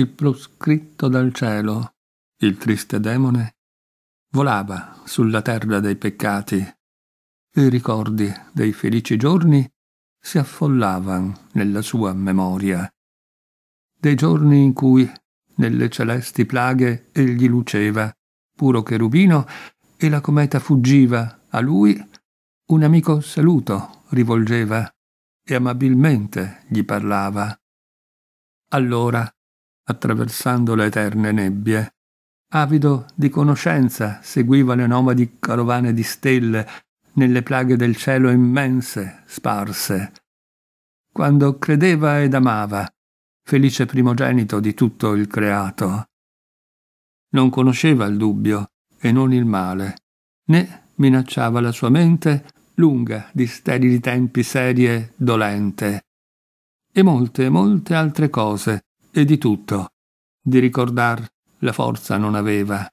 il proscritto dal cielo, il triste demone, volava sulla terra dei peccati. I ricordi dei felici giorni si affollavano nella sua memoria. Dei giorni in cui, nelle celesti plaghe, egli luceva, puro cherubino, e la cometa fuggiva a lui, un amico saluto rivolgeva e amabilmente gli parlava. Allora attraversando le eterne nebbie. Avido di conoscenza, seguiva le nomadi carovane di stelle nelle plaghe del cielo immense, sparse. Quando credeva ed amava, felice primogenito di tutto il creato. Non conosceva il dubbio e non il male, né minacciava la sua mente lunga di sterili tempi serie dolente. E molte, molte altre cose e di tutto. Di ricordar la forza non aveva.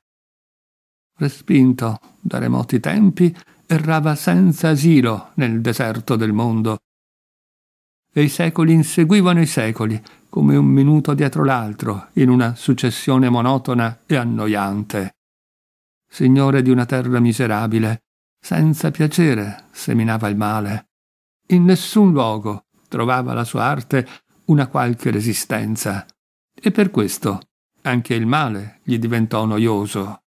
Respinto da remoti tempi, errava senza asilo nel deserto del mondo. E i secoli inseguivano i secoli, come un minuto dietro l'altro, in una successione monotona e annoiante. Signore di una terra miserabile, senza piacere seminava il male. In nessun luogo trovava la sua arte una qualche resistenza e per questo anche il male gli diventò noioso.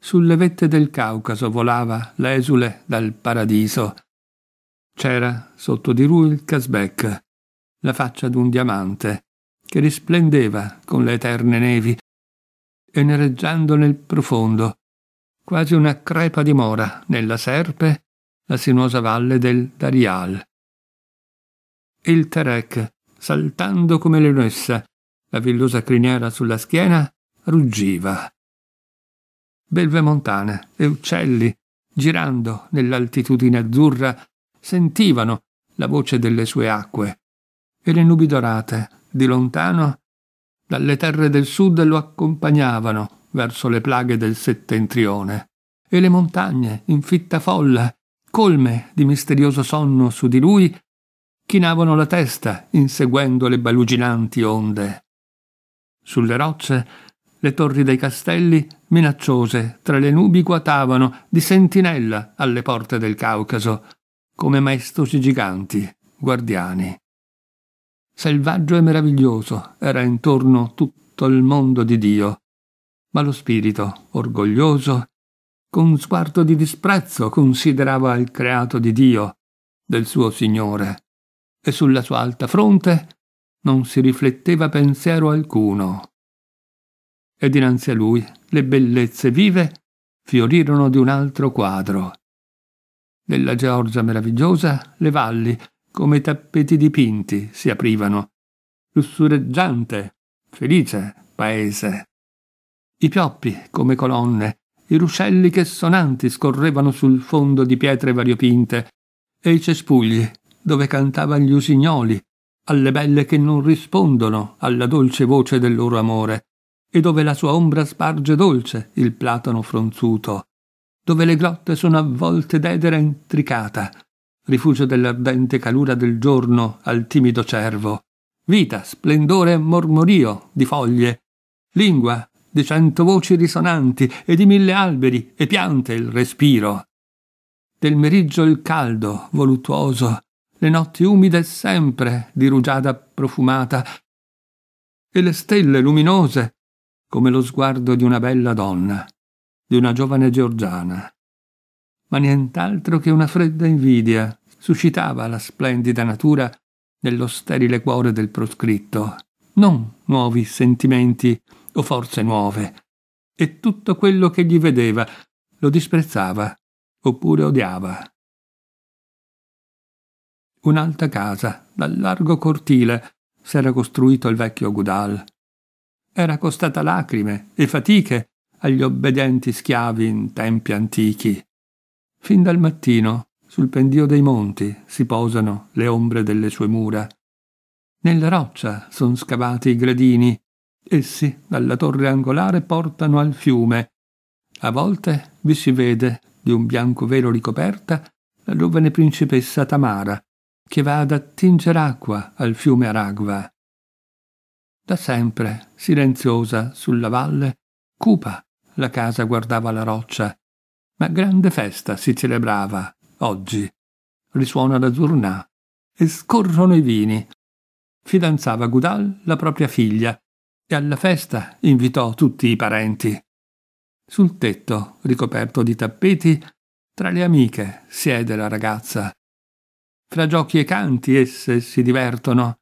Sulle vette del Caucaso volava l'esule dal paradiso. C'era sotto di lui il Casbec, la faccia d'un diamante, che risplendeva con le eterne nevi, e nereggiando nel profondo, quasi una crepa di mora nella serpe, la sinuosa valle del Darial. Il Terek saltando come leonessa, la villosa criniera sulla schiena, ruggiva. Belve montane e uccelli, girando nell'altitudine azzurra, sentivano la voce delle sue acque, e le nubi dorate, di lontano, dalle terre del sud lo accompagnavano verso le plaghe del settentrione, e le montagne, in fitta folla, colme di misterioso sonno su di lui, chinavano la testa inseguendo le baluginanti onde. Sulle rocce le torri dei castelli, minacciose, tra le nubi guatavano di sentinella alle porte del Caucaso, come maestosi giganti, guardiani. Selvaggio e meraviglioso era intorno tutto il mondo di Dio, ma lo spirito, orgoglioso, con sguardo di disprezzo considerava il creato di Dio, del suo Signore e sulla sua alta fronte non si rifletteva pensiero alcuno. E dinanzi a lui le bellezze vive fiorirono di un altro quadro. Nella Georgia meravigliosa le valli, come tappeti dipinti, si aprivano. Lussureggiante, felice paese. I pioppi, come colonne, i ruscelli che sonanti scorrevano sul fondo di pietre variopinte e i cespugli dove cantavano gli usignoli, alle belle che non rispondono alla dolce voce del loro amore, e dove la sua ombra sparge dolce il platano fronzuto, dove le grotte sono avvolte d'edera intricata, rifugio dell'ardente calura del giorno al timido cervo, vita, splendore e mormorio di foglie, lingua di cento voci risonanti e di mille alberi e piante il respiro. Del meriggio il caldo, voluttuoso, le notti umide sempre di rugiada profumata e le stelle luminose come lo sguardo di una bella donna, di una giovane georgiana. Ma nient'altro che una fredda invidia suscitava la splendida natura nello sterile cuore del proscritto, non nuovi sentimenti o forze nuove, e tutto quello che gli vedeva lo disprezzava oppure odiava un'alta casa, dal largo cortile, s'era costruito il vecchio Gudal. Era costata lacrime e fatiche agli obbedienti schiavi in tempi antichi. Fin dal mattino, sul pendio dei monti, si posano le ombre delle sue mura. Nella roccia sono scavati i gradini. Essi, dalla torre angolare, portano al fiume. A volte vi si vede, di un bianco velo ricoperta, la giovane principessa Tamara, che va ad attingere acqua al fiume Aragva. Da sempre, silenziosa, sulla valle, cupa la casa guardava la roccia, ma grande festa si celebrava oggi. Risuona la zurnà e scorrono i vini. Fidanzava Gudal la propria figlia e alla festa invitò tutti i parenti. Sul tetto, ricoperto di tappeti, tra le amiche siede la ragazza fra giochi e canti esse si divertono.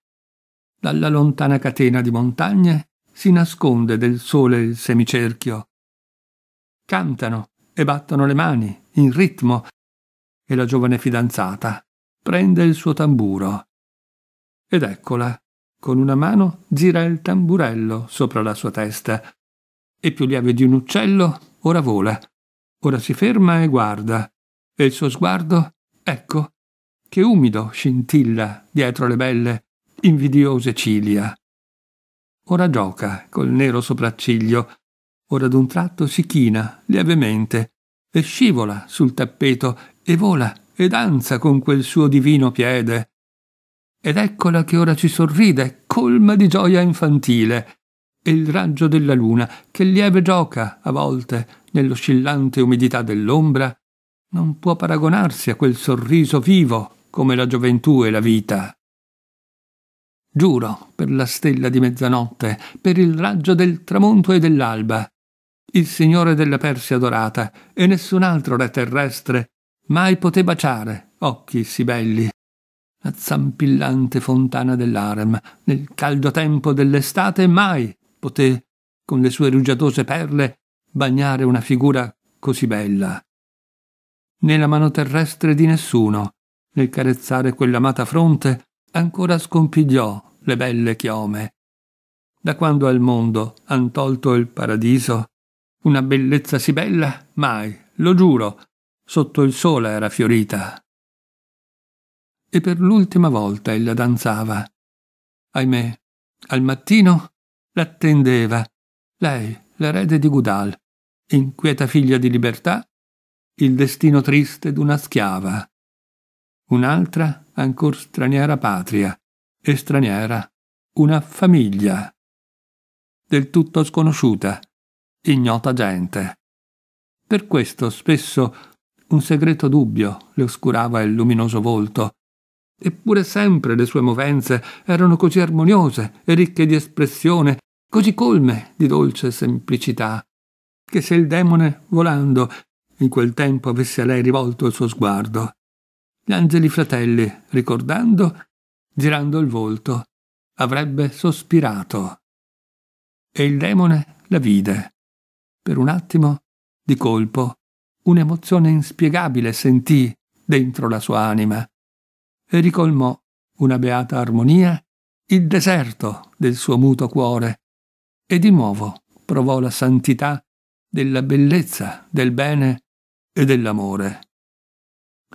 Dalla lontana catena di montagne si nasconde del sole il semicerchio. Cantano e battono le mani, in ritmo, e la giovane fidanzata prende il suo tamburo. Ed eccola, con una mano gira il tamburello sopra la sua testa, e più lieve di un uccello ora vola, ora si ferma e guarda, e il suo sguardo, ecco, che umido scintilla dietro le belle, invidiose ciglia. Ora gioca col nero sopracciglio, ora d'un tratto si china lievemente e scivola sul tappeto e vola e danza con quel suo divino piede. Ed eccola che ora ci sorride, colma di gioia infantile, e il raggio della luna, che lieve gioca a volte nell'oscillante umidità dell'ombra, non può paragonarsi a quel sorriso vivo come la gioventù e la vita. Giuro per la stella di mezzanotte, per il raggio del tramonto e dell'alba, il Signore della Persia dorata e nessun altro re terrestre mai poté baciare occhi sì belli. La zampillante fontana dell'Arem, nel caldo tempo dell'estate, mai poté, con le sue rugiadose perle, bagnare una figura così bella. Né la mano terrestre di nessuno, nel carezzare quell'amata fronte, ancora scompigliò le belle chiome. Da quando al mondo han tolto il paradiso, una bellezza sì bella mai, lo giuro, sotto il sole era fiorita. E per l'ultima volta ella danzava. Ahimè, al mattino l'attendeva lei, l'erede di Gudal, inquieta figlia di libertà, il destino triste d'una schiava un'altra ancor straniera patria, e straniera una famiglia, del tutto sconosciuta, ignota gente. Per questo spesso un segreto dubbio le oscurava il luminoso volto, eppure sempre le sue movenze erano così armoniose e ricche di espressione, così colme di dolce semplicità, che se il demone, volando, in quel tempo avesse a lei rivolto il suo sguardo, gli angeli fratelli, ricordando, girando il volto, avrebbe sospirato. E il demone la vide. Per un attimo, di colpo, un'emozione inspiegabile sentì dentro la sua anima e ricolmò una beata armonia il deserto del suo muto cuore e di nuovo provò la santità della bellezza, del bene e dell'amore.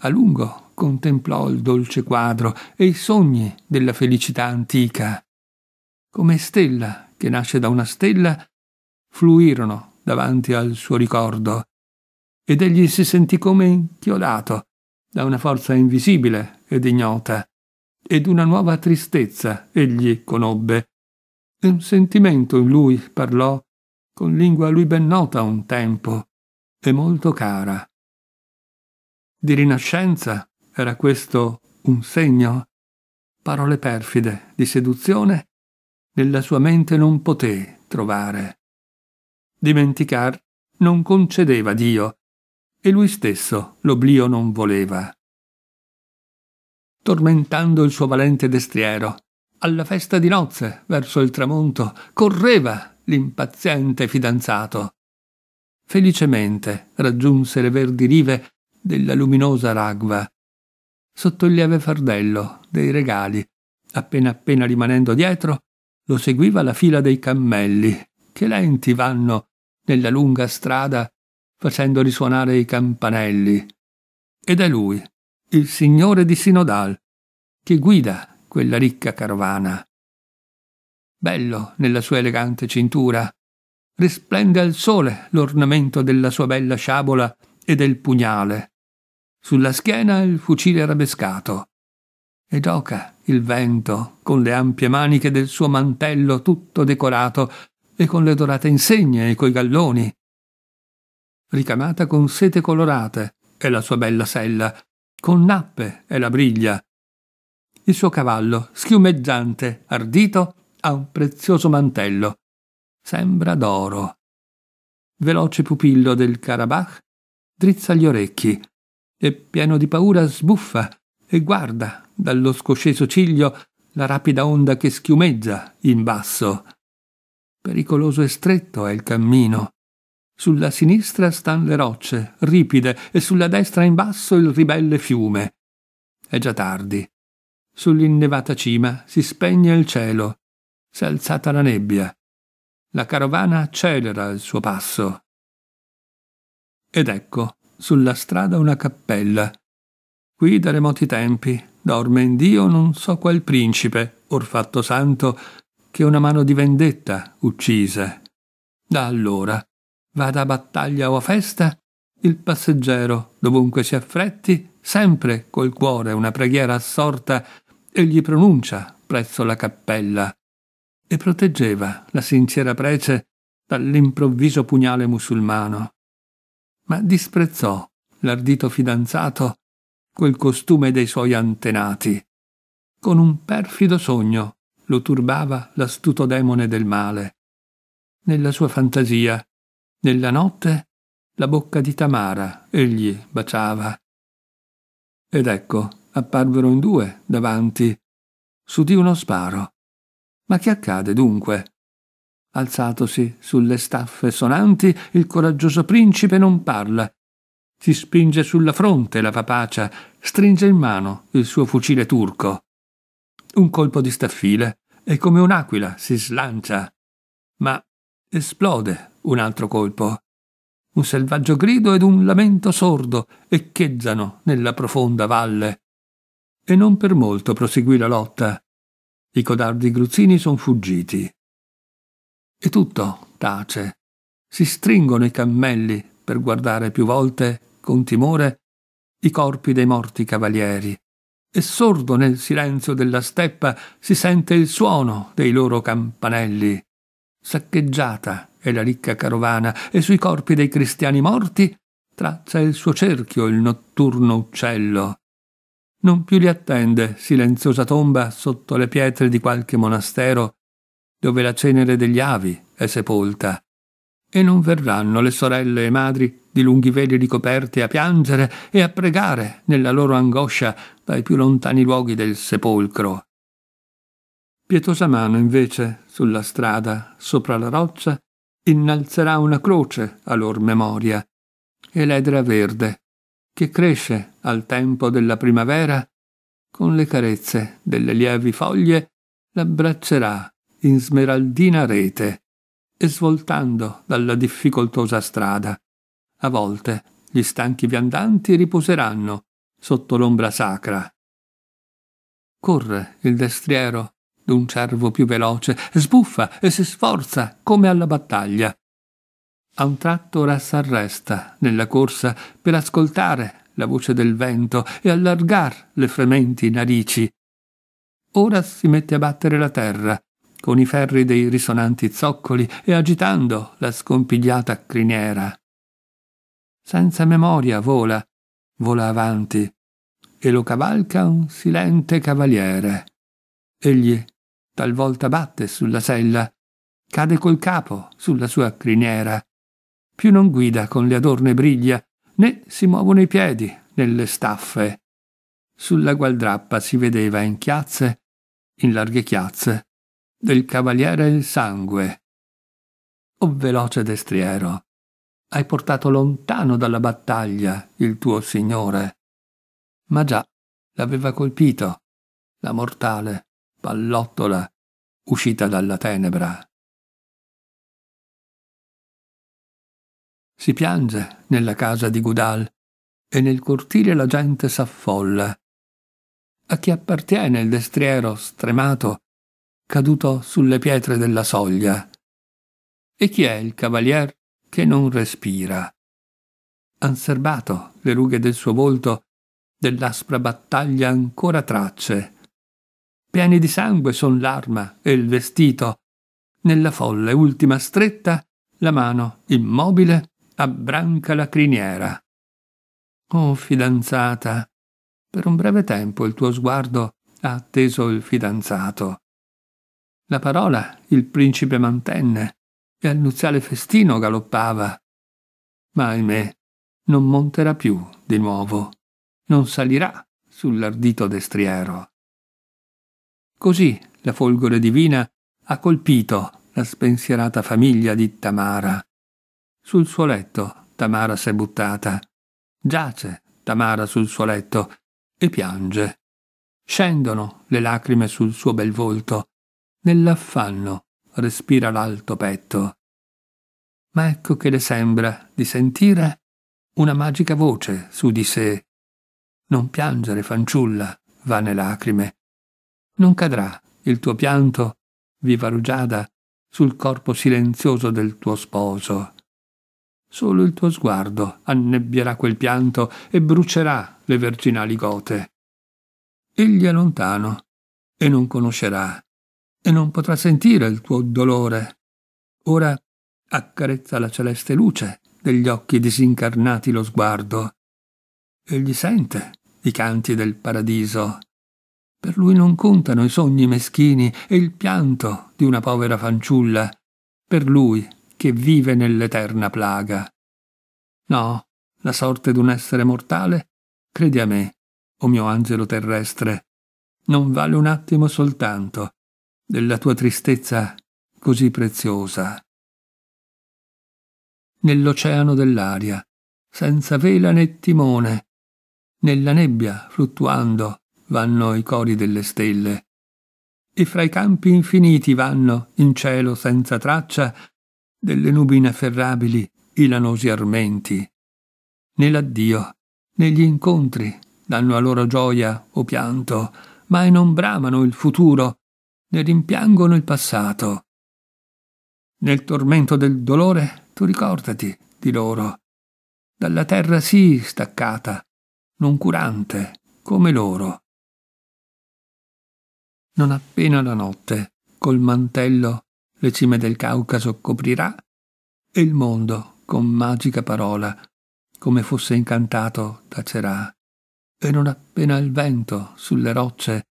A lungo contemplò il dolce quadro e i sogni della felicità antica. Come stella che nasce da una stella, fluirono davanti al suo ricordo ed egli si sentì come inchiodato da una forza invisibile ed ignota ed una nuova tristezza egli conobbe. E un sentimento in lui parlò con lingua a lui ben nota un tempo e molto cara di rinascenza? Era questo un segno? Parole perfide di seduzione nella sua mente non poté trovare. Dimenticar non concedeva Dio e lui stesso l'oblio non voleva. Tormentando il suo valente destriero, alla festa di nozze, verso il tramonto, correva l'impaziente fidanzato. Felicemente raggiunse le verdi rive della luminosa ragva, sotto il lieve fardello dei regali, appena appena rimanendo dietro, lo seguiva la fila dei cammelli, che lenti vanno nella lunga strada facendo risuonare i campanelli. Ed è lui, il signore di Sinodal, che guida quella ricca carovana. Bello nella sua elegante cintura, risplende al sole l'ornamento della sua bella sciabola e del pugnale. Sulla schiena il fucile arabescato. E gioca il vento con le ampie maniche del suo mantello tutto decorato e con le dorate insegne e coi galloni. Ricamata con sete colorate è la sua bella sella, con nappe è la briglia. Il suo cavallo, schiumeggiante, ardito, ha un prezioso mantello. Sembra d'oro. Veloce pupillo del Karabakh, drizza gli orecchi, e pieno di paura sbuffa e guarda dallo scosceso ciglio la rapida onda che schiumeggia in basso. Pericoloso e stretto è il cammino. Sulla sinistra stan le rocce, ripide, e sulla destra in basso il ribelle fiume. È già tardi. Sull'innevata cima si spegne il cielo. S'è alzata la nebbia. La carovana accelera il suo passo. Ed ecco sulla strada una cappella. Qui da remoti tempi dorme in Dio non so qual principe, or fatto santo, che una mano di vendetta uccise. Da allora, vada a battaglia o a festa, il passeggero, dovunque si affretti, sempre col cuore una preghiera assorta egli pronuncia presso la cappella e proteggeva la sincera prece dall'improvviso pugnale musulmano ma disprezzò l'ardito fidanzato quel costume dei suoi antenati. Con un perfido sogno lo turbava l'astuto demone del male. Nella sua fantasia, nella notte, la bocca di Tamara egli baciava. Ed ecco, apparvero in due davanti. S'udì uno sparo. Ma che accade dunque? Alzatosi sulle staffe sonanti, il coraggioso principe non parla. Si spinge sulla fronte la papacia, stringe in mano il suo fucile turco. Un colpo di staffile e come un'aquila si slancia. Ma esplode un altro colpo. Un selvaggio grido ed un lamento sordo echeggiano nella profonda valle. E non per molto proseguì la lotta. I codardi gruzzini sono fuggiti. E tutto tace. Si stringono i cammelli per guardare più volte, con timore, i corpi dei morti cavalieri. E sordo nel silenzio della steppa si sente il suono dei loro campanelli. Saccheggiata è la ricca carovana e sui corpi dei cristiani morti traccia il suo cerchio il notturno uccello. Non più li attende silenziosa tomba sotto le pietre di qualche monastero dove la cenere degli avi è sepolta. E non verranno le sorelle e madri di lunghi veli ricoperte a piangere e a pregare nella loro angoscia dai più lontani luoghi del sepolcro. Pietosa mano, invece, sulla strada, sopra la roccia, innalzerà una croce a lor memoria, e l'edra verde, che cresce al tempo della primavera, con le carezze delle lievi foglie, l'abbraccerà in smeraldina rete e svoltando dalla difficoltosa strada. A volte gli stanchi viandanti riposeranno sotto l'ombra sacra. Corre il destriero d'un cervo più veloce, sbuffa e si sforza come alla battaglia. A un tratto ora s'arresta nella corsa per ascoltare la voce del vento e allargar le frementi narici. Ora si mette a battere la terra, con i ferri dei risonanti zoccoli e agitando la scompigliata criniera. Senza memoria vola, vola avanti, e lo cavalca un silente cavaliere. Egli talvolta batte sulla sella, cade col capo sulla sua criniera. Più non guida con le adorne briglia, né si muovono i piedi nelle staffe. Sulla gualdrappa si vedeva in chiazze, in larghe chiazze, del cavaliere il sangue. O veloce destriero, hai portato lontano dalla battaglia il tuo signore. Ma già l'aveva colpito, la mortale pallottola uscita dalla tenebra. Si piange nella casa di Gudal e nel cortile la gente s'affolla. A chi appartiene il destriero stremato caduto sulle pietre della soglia. E chi è il cavalier che non respira? Han serbato le rughe del suo volto dell'aspra battaglia ancora tracce. Pieni di sangue son l'arma e il vestito. Nella folle ultima stretta la mano, immobile, abbranca la criniera. Oh fidanzata, per un breve tempo il tuo sguardo ha atteso il fidanzato. La parola il principe mantenne e al nuziale festino galoppava. Ma ahimè, non monterà più di nuovo, non salirà sull'ardito destriero. Così la folgore divina ha colpito la spensierata famiglia di Tamara. Sul suo letto Tamara s'è buttata. Giace Tamara sul suo letto e piange. Scendono le lacrime sul suo bel volto nell'affanno respira l'alto petto. Ma ecco che le sembra di sentire una magica voce su di sé. Non piangere, fanciulla, vane lacrime. Non cadrà il tuo pianto, viva rugiada, sul corpo silenzioso del tuo sposo. Solo il tuo sguardo annebbierà quel pianto e brucerà le verginali gote. Egli è lontano e non conoscerà e non potrà sentire il tuo dolore. Ora accarezza la celeste luce degli occhi disincarnati lo sguardo. Egli sente i canti del paradiso. Per lui non contano i sogni meschini e il pianto di una povera fanciulla, per lui che vive nell'eterna plaga. No, la sorte d'un essere mortale, credi a me, o mio angelo terrestre, non vale un attimo soltanto della tua tristezza così preziosa. Nell'oceano dell'aria, senza vela né timone, nella nebbia fluttuando vanno i cori delle stelle, e fra i campi infiniti vanno, in cielo senza traccia, delle nubi inafferrabili i lanosi armenti. Né l'addio, né gli incontri danno a loro gioia o pianto, mai non bramano il futuro, ne rimpiangono il passato. Nel tormento del dolore tu ricordati di loro. Dalla terra sì staccata, non curante, come loro. Non appena la notte, col mantello, le cime del Caucaso coprirà e il mondo, con magica parola, come fosse incantato, tacerà. E non appena il vento sulle rocce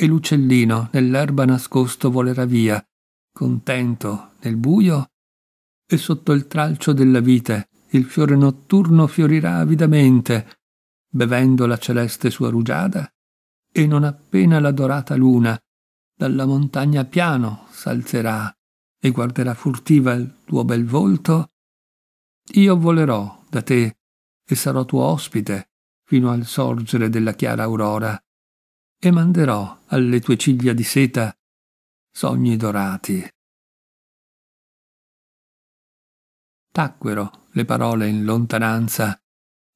e l'uccellino nell'erba nascosto volerà via, contento, nel buio, e sotto il tralcio della vite il fiore notturno fiorirà avidamente, bevendo la celeste sua rugiada, e non appena la dorata luna dalla montagna piano s'alzerà e guarderà furtiva il tuo bel volto, io volerò da te e sarò tuo ospite fino al sorgere della chiara aurora e manderò alle tue ciglia di seta sogni dorati. Tacquero le parole in lontananza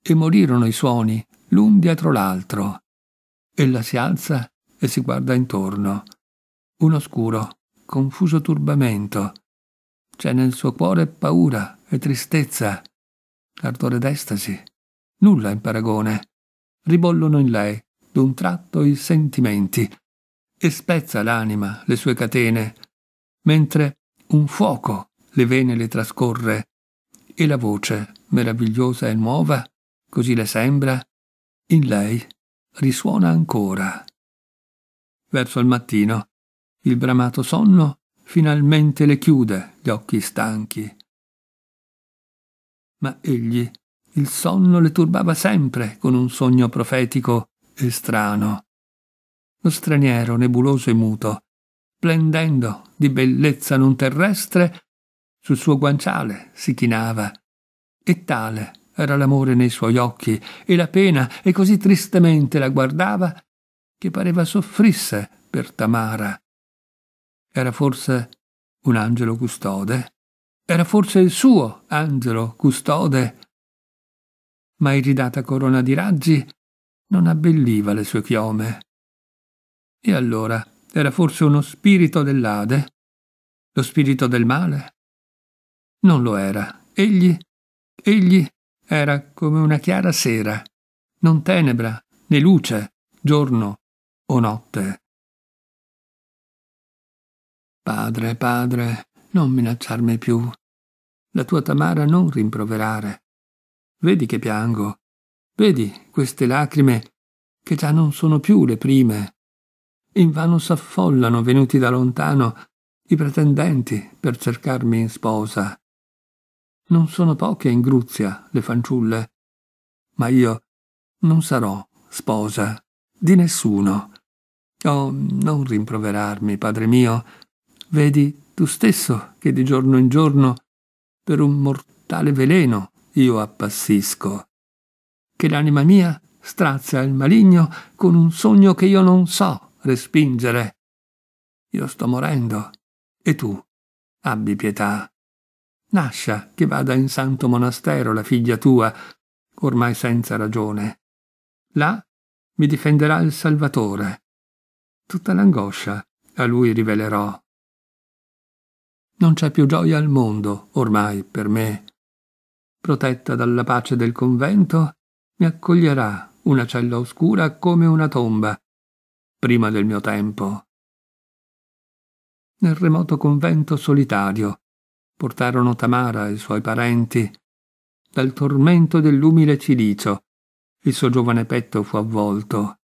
e morirono i suoni l'un dietro l'altro. Ella si alza e si guarda intorno. Un oscuro, confuso turbamento. C'è nel suo cuore paura e tristezza, ardore d'estasi. Nulla in paragone. Ribollono in lei d'un tratto i sentimenti e spezza l'anima le sue catene, mentre un fuoco le vene le trascorre e la voce, meravigliosa e nuova, così le sembra, in lei risuona ancora. Verso il mattino, il bramato sonno finalmente le chiude gli occhi stanchi. Ma egli il sonno le turbava sempre con un sogno profetico e strano. Lo straniero, nebuloso e muto, splendendo di bellezza non terrestre, sul suo guanciale si chinava. E tale era l'amore nei suoi occhi e la pena, e così tristemente la guardava, che pareva soffrisse per Tamara. Era forse un angelo custode? Era forse il suo angelo custode? Ma iridata corona di raggi non abbelliva le sue chiome. E allora era forse uno spirito dell'Ade? Lo spirito del male? Non lo era. Egli, egli era come una chiara sera, non tenebra, né luce, giorno o notte. Padre, padre, non minacciarmi più. La tua Tamara non rimproverare. Vedi che piango Vedi queste lacrime che già non sono più le prime. Invano s'affollano venuti da lontano i pretendenti per cercarmi in sposa. Non sono poche in Gruzia le fanciulle, ma io non sarò sposa di nessuno. Oh, non rimproverarmi, padre mio. Vedi tu stesso che di giorno in giorno per un mortale veleno io appassisco che l'anima mia strazia il maligno con un sogno che io non so respingere. Io sto morendo, e tu abbi pietà. Nascia che vada in santo monastero la figlia tua, ormai senza ragione. Là mi difenderà il Salvatore. Tutta l'angoscia a lui rivelerò. Non c'è più gioia al mondo ormai per me. Protetta dalla pace del convento, mi accoglierà una cella oscura come una tomba, prima del mio tempo. Nel remoto convento solitario portarono Tamara e i suoi parenti dal tormento dell'umile cilicio. Il suo giovane petto fu avvolto,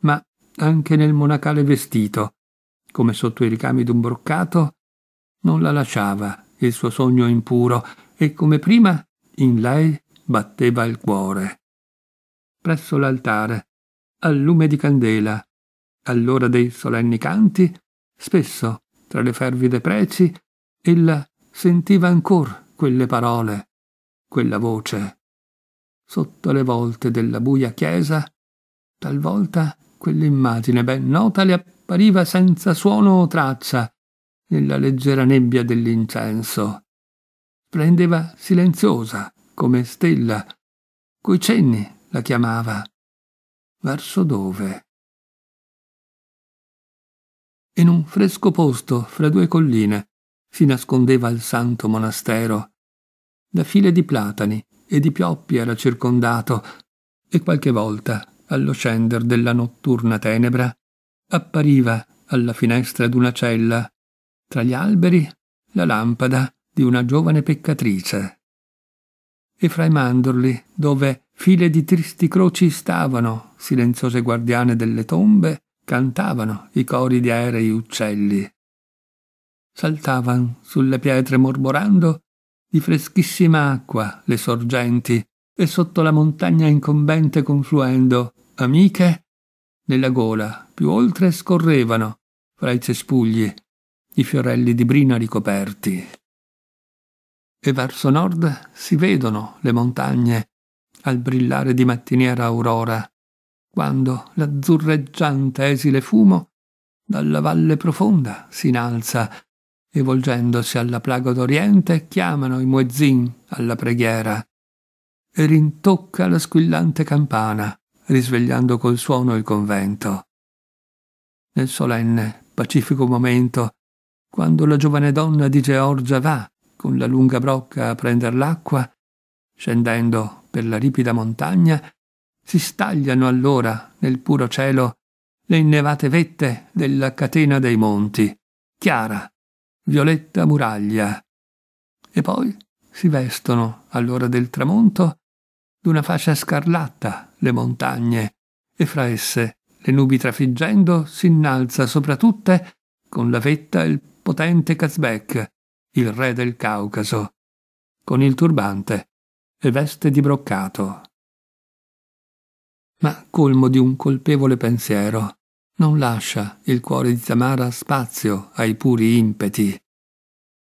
ma anche nel monacale vestito, come sotto i ricami d'un broccato, non la lasciava il suo sogno impuro e come prima in lei batteva il cuore presso l'altare, al lume di candela, all'ora dei solenni canti, spesso, tra le fervide preci, ella sentiva ancor quelle parole, quella voce. Sotto le volte della buia chiesa, talvolta quell'immagine ben nota le appariva senza suono o traccia, nella leggera nebbia dell'incenso. Prendeva silenziosa, come stella, coi cenni la chiamava. Verso dove? In un fresco posto fra due colline si nascondeva il santo monastero. Da file di platani e di pioppi era circondato e qualche volta, allo scender della notturna tenebra, appariva alla finestra d'una cella, tra gli alberi, la lampada di una giovane peccatrice e fra i mandorli, dove file di tristi croci stavano, silenziose guardiane delle tombe, cantavano i cori di aerei uccelli. Saltavan sulle pietre mormorando di freschissima acqua le sorgenti e sotto la montagna incombente confluendo, amiche, nella gola più oltre scorrevano, fra i cespugli, i fiorelli di brina ricoperti e verso nord si vedono le montagne al brillare di mattiniera aurora, quando l'azzurreggiante esile fumo dalla valle profonda si inalza e volgendosi alla plaga d'Oriente chiamano i muezzin alla preghiera e rintocca la squillante campana, risvegliando col suono il convento. Nel solenne, pacifico momento, quando la giovane donna di Georgia va con la lunga brocca a prender l'acqua, scendendo per la ripida montagna, si stagliano allora nel puro cielo le innevate vette della catena dei monti, chiara, violetta muraglia, e poi si vestono all'ora del tramonto d'una fascia scarlatta le montagne, e fra esse le nubi trafiggendo si innalza soprattutto con la vetta il potente Kazbek, il re del Caucaso, con il turbante e veste di broccato. Ma colmo di un colpevole pensiero, non lascia il cuore di Tamara spazio ai puri impeti.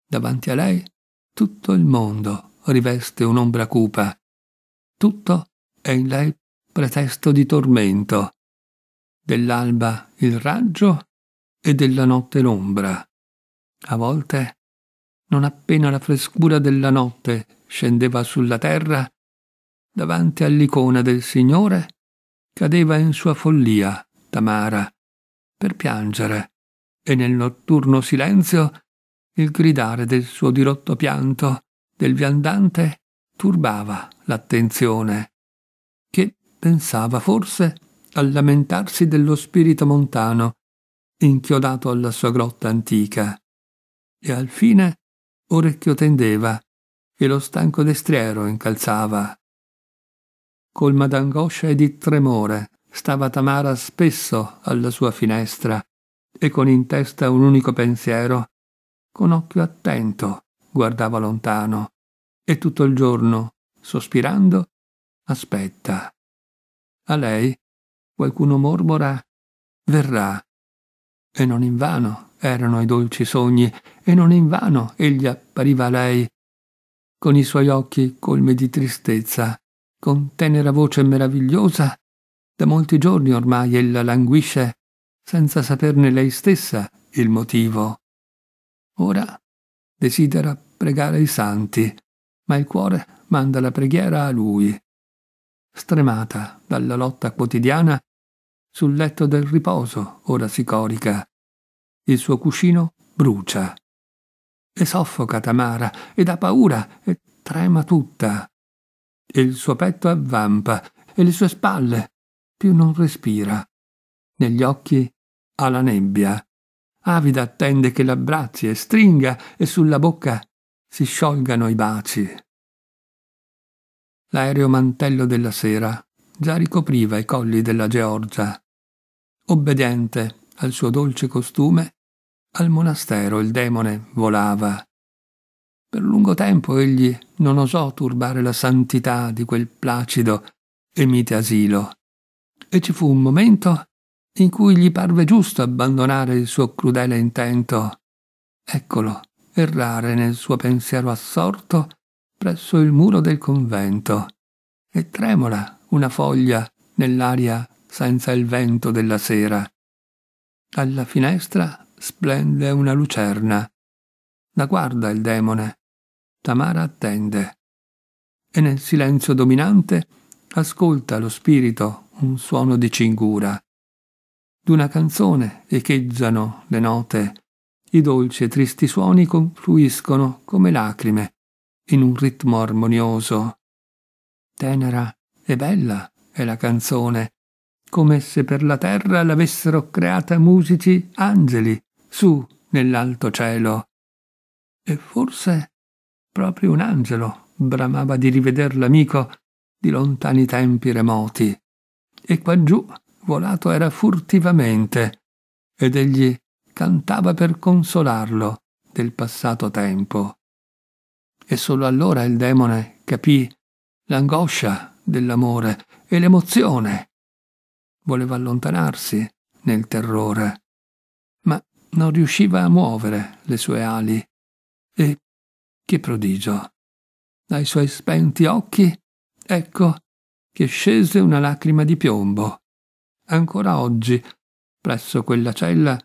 Davanti a lei tutto il mondo riveste un'ombra cupa. Tutto è in lei pretesto di tormento. Dell'alba il raggio e della notte l'ombra. A volte non appena la frescura della notte scendeva sulla terra, davanti all'icona del Signore, cadeva in sua follia Tamara, per piangere, e nel notturno silenzio il gridare del suo dirotto pianto del viandante turbava l'attenzione, che pensava forse a lamentarsi dello spirito montano, inchiodato alla sua grotta antica, e al fine orecchio tendeva e lo stanco destriero incalzava. Colma d'angoscia e di tremore stava Tamara spesso alla sua finestra e con in testa un unico pensiero, con occhio attento guardava lontano e tutto il giorno, sospirando, aspetta. A lei qualcuno mormora verrà e non invano. Erano i dolci sogni, e non invano egli appariva a lei, con i suoi occhi colmi di tristezza, con tenera voce meravigliosa. Da molti giorni ormai ella languisce, senza saperne lei stessa il motivo. Ora desidera pregare i santi, ma il cuore manda la preghiera a lui. Stremata dalla lotta quotidiana, sul letto del riposo ora si corica, il suo cuscino brucia. E soffoca Tamara ed ha paura e trema tutta. E il suo petto avvampa e le sue spalle. Più non respira. Negli occhi ha la nebbia. Avida attende che l'abbracci e stringa e sulla bocca si sciolgano i baci. L'aereo mantello della sera già ricopriva i colli della Georgia. Obbediente al suo dolce costume, al monastero il demone volava. Per lungo tempo egli non osò turbare la santità di quel placido e mite asilo, e ci fu un momento in cui gli parve giusto abbandonare il suo crudele intento. Eccolo, errare nel suo pensiero assorto presso il muro del convento, e tremola una foglia nell'aria senza il vento della sera. Alla finestra splende una lucerna. La guarda il demone. Tamara attende. E nel silenzio dominante ascolta lo spirito un suono di cingura. D'una canzone echeggiano le note. I dolci e tristi suoni confluiscono come lacrime in un ritmo armonioso. Tenera e bella è la canzone, come se per la terra l'avessero creata musici angeli su nell'alto cielo. E forse proprio un angelo bramava di riveder l'amico di lontani tempi remoti. E quaggiù volato era furtivamente, ed egli cantava per consolarlo del passato tempo. E solo allora il demone capì l'angoscia dell'amore e l'emozione. Voleva allontanarsi nel terrore non riusciva a muovere le sue ali. E che prodigio! Dai suoi spenti occhi, ecco che scese una lacrima di piombo. Ancora oggi, presso quella cella,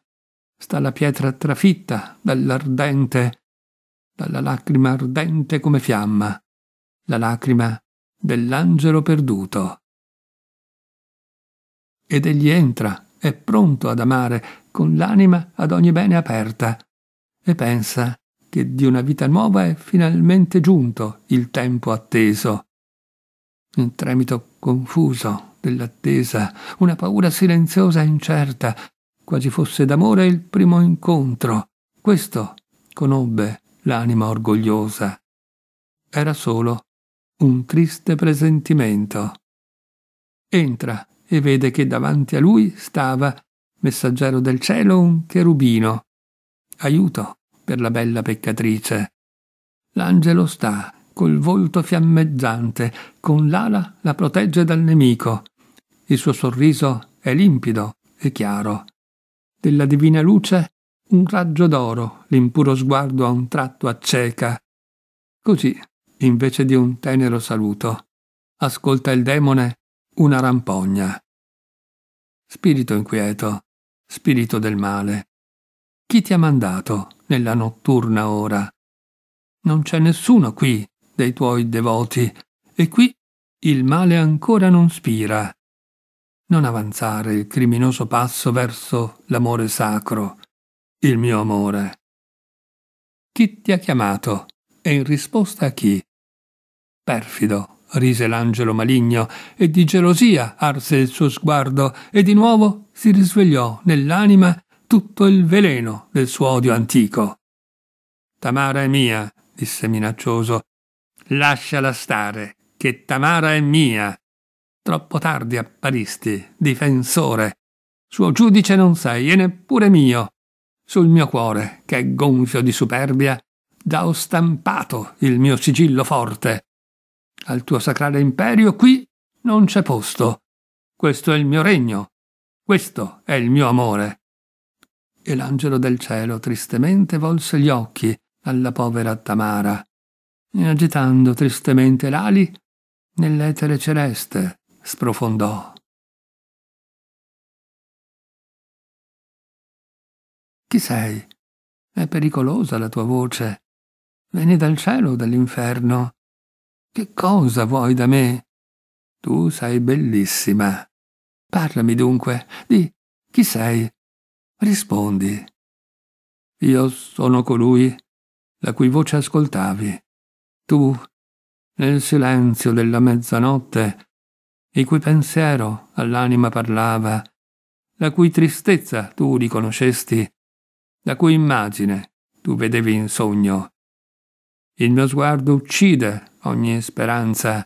sta la pietra trafitta dall'ardente, dalla lacrima ardente come fiamma, la lacrima dell'angelo perduto. Ed egli entra è pronto ad amare con l'anima ad ogni bene aperta e pensa che di una vita nuova è finalmente giunto il tempo atteso. Un tremito confuso dell'attesa, una paura silenziosa e incerta, quasi fosse d'amore il primo incontro. Questo conobbe l'anima orgogliosa. Era solo un triste presentimento. Entra, e vede che davanti a lui stava, messaggero del cielo, un cherubino. Aiuto per la bella peccatrice. L'angelo sta, col volto fiammeggiante, con l'ala la protegge dal nemico. Il suo sorriso è limpido e chiaro. Della divina luce un raggio d'oro, l'impuro sguardo a un tratto acceca. Così, invece di un tenero saluto, ascolta il demone una rampogna. Spirito inquieto, spirito del male, chi ti ha mandato nella notturna ora? Non c'è nessuno qui dei tuoi devoti, e qui il male ancora non spira. Non avanzare il criminoso passo verso l'amore sacro, il mio amore. Chi ti ha chiamato e in risposta a chi? Perfido rise l'angelo maligno, e di gelosia arse il suo sguardo, e di nuovo si risvegliò nell'anima tutto il veleno del suo odio antico. Tamara è mia, disse minaccioso. Lasciala stare, che Tamara è mia. Troppo tardi apparisti, difensore. Suo giudice non sei, e neppure mio. Sul mio cuore, che è gonfio di superbia, già ho stampato il mio sigillo forte. Al tuo sacrale imperio qui non c'è posto. Questo è il mio regno. Questo è il mio amore. E l'angelo del cielo tristemente volse gli occhi alla povera Tamara, e agitando tristemente l'ali, nell'etere celeste sprofondò. Chi sei? È pericolosa la tua voce. Vieni dal cielo o dall'inferno? Che cosa vuoi da me? Tu sei bellissima. Parlami dunque, di chi sei? Rispondi. Io sono colui la cui voce ascoltavi. Tu, nel silenzio della mezzanotte, il cui pensiero all'anima parlava, la cui tristezza tu riconoscesti, la cui immagine tu vedevi in sogno. Il mio sguardo uccide ogni speranza.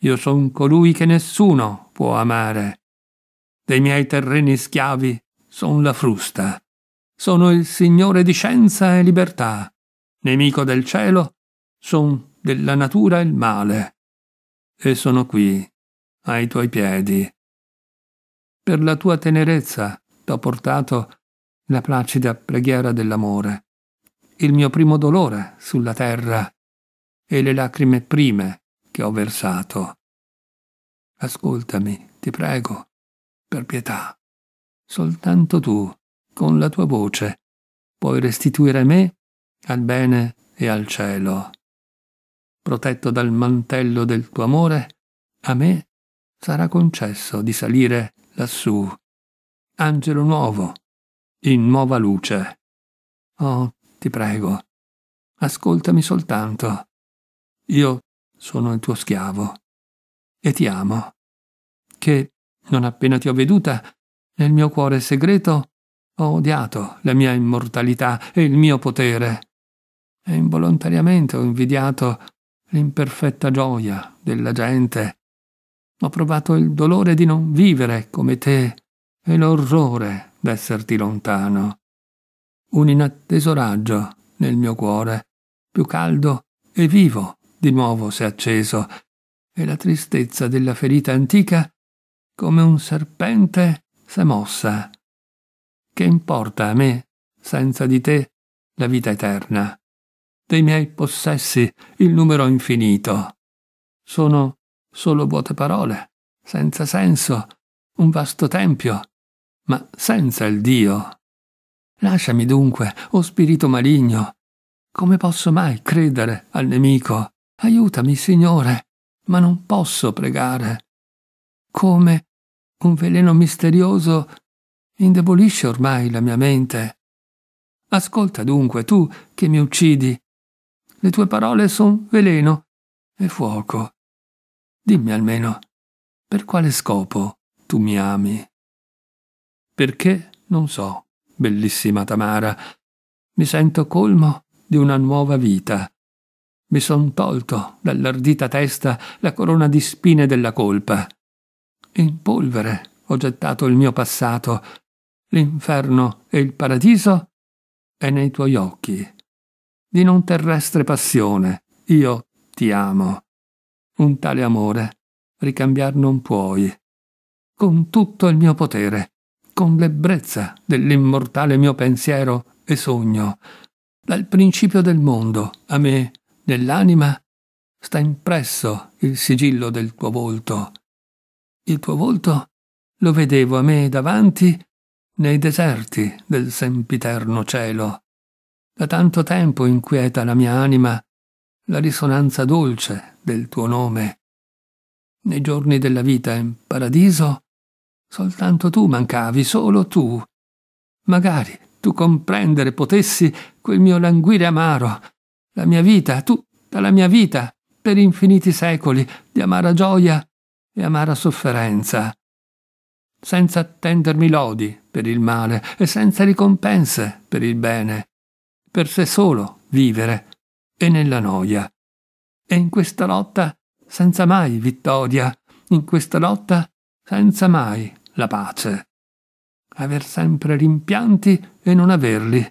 Io sono colui che nessuno può amare. Dei miei terreni schiavi son la frusta. Sono il signore di scienza e libertà. Nemico del cielo, son della natura il male. E sono qui, ai tuoi piedi. Per la tua tenerezza t'ho portato la placida preghiera dell'amore, il mio primo dolore sulla terra, e le lacrime prime che ho versato. Ascoltami, ti prego, per pietà. Soltanto tu, con la tua voce, puoi restituire me al bene e al cielo. Protetto dal mantello del tuo amore, a me sarà concesso di salire lassù, angelo nuovo, in nuova luce. Oh, ti prego, ascoltami soltanto. Io sono il tuo schiavo e ti amo, che, non appena ti ho veduta, nel mio cuore segreto ho odiato la mia immortalità e il mio potere e involontariamente ho invidiato l'imperfetta gioia della gente. Ho provato il dolore di non vivere come te e l'orrore d'esserti lontano. Un inatteso raggio nel mio cuore, più caldo e vivo di nuovo s'è acceso e la tristezza della ferita antica, come un serpente, s'è mossa. Che importa a me, senza di te, la vita eterna? Dei miei possessi il numero infinito. Sono solo vuote parole, senza senso, un vasto tempio, ma senza il Dio. Lasciami dunque, o oh spirito maligno, come posso mai credere al nemico? Aiutami, Signore, ma non posso pregare. Come un veleno misterioso indebolisce ormai la mia mente. Ascolta dunque, tu che mi uccidi. Le tue parole sono veleno e fuoco. Dimmi almeno, per quale scopo tu mi ami? Perché non so, bellissima Tamara, mi sento colmo di una nuova vita mi son tolto dall'ardita testa la corona di spine della colpa. In polvere ho gettato il mio passato, l'inferno e il paradiso è nei tuoi occhi. Di non terrestre passione, io ti amo. Un tale amore ricambiar non puoi. Con tutto il mio potere, con l'ebbrezza dell'immortale mio pensiero e sogno, dal principio del mondo a me Nell'anima sta impresso il sigillo del tuo volto. Il tuo volto lo vedevo a me davanti nei deserti del sempiterno cielo. Da tanto tempo inquieta la mia anima la risonanza dolce del tuo nome. Nei giorni della vita in paradiso soltanto tu mancavi, solo tu. Magari tu comprendere potessi quel mio languire amaro, la mia vita, tutta la mia vita, per infiniti secoli, di amara gioia e amara sofferenza, senza attendermi lodi per il male e senza ricompense per il bene, per sé solo vivere e nella noia. E in questa lotta senza mai vittoria, in questa lotta senza mai la pace. Aver sempre rimpianti e non averli.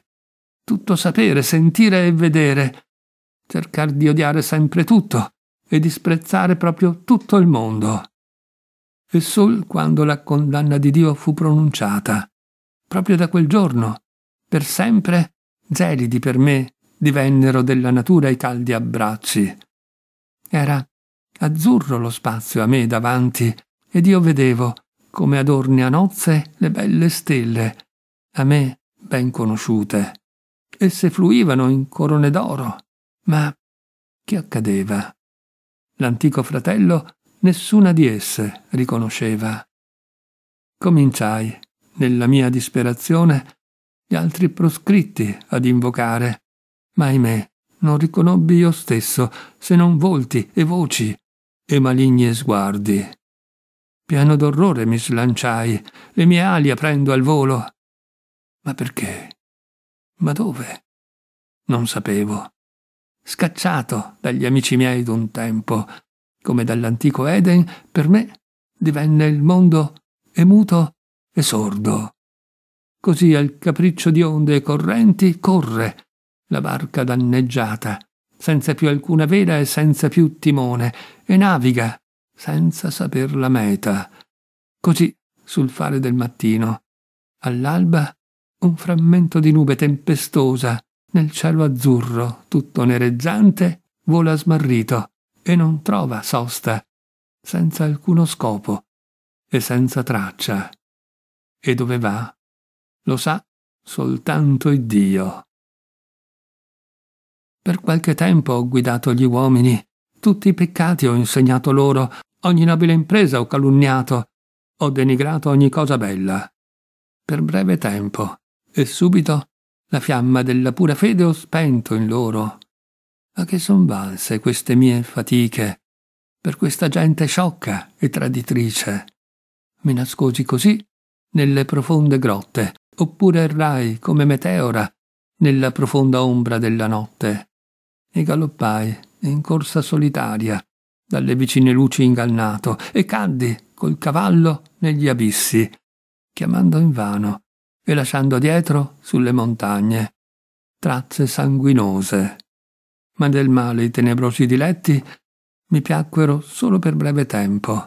Tutto sapere, sentire e vedere, cercare di odiare sempre tutto e disprezzare proprio tutto il mondo. E sol quando la condanna di Dio fu pronunciata, proprio da quel giorno, per sempre, gelidi per me divennero della natura i caldi abbracci. Era azzurro lo spazio a me davanti, ed io vedevo, come adorni a nozze, le belle stelle, a me ben conosciute. Esse fluivano in corone d'oro, ma che accadeva? L'antico fratello nessuna di esse riconosceva. Cominciai, nella mia disperazione, gli altri proscritti ad invocare, ma ahimè non riconobbi io stesso se non volti e voci e maligni sguardi. Piano d'orrore mi slanciai, le mie ali aprendo al volo. Ma perché? Ma dove? Non sapevo scacciato dagli amici miei d'un tempo, come dall'antico Eden, per me divenne il mondo e muto e sordo. Così al capriccio di onde e correnti corre la barca danneggiata, senza più alcuna vela e senza più timone, e naviga senza saper la meta. Così sul fare del mattino, all'alba, un frammento di nube tempestosa nel cielo azzurro, tutto nereggiante, vola smarrito e non trova sosta, senza alcuno scopo e senza traccia. E dove va? Lo sa soltanto il Dio. Per qualche tempo ho guidato gli uomini, tutti i peccati ho insegnato loro, ogni nobile impresa ho calunniato, ho denigrato ogni cosa bella. Per breve tempo, e subito la fiamma della pura fede ho spento in loro. A che son valse queste mie fatiche per questa gente sciocca e traditrice? Mi nascosi così nelle profonde grotte, oppure errai come meteora nella profonda ombra della notte. E galoppai in corsa solitaria, dalle vicine luci ingannato, e caddi col cavallo negli abissi, chiamando invano e lasciando dietro, sulle montagne, tracce sanguinose. Ma del male i tenebrosi diletti mi piacquero solo per breve tempo.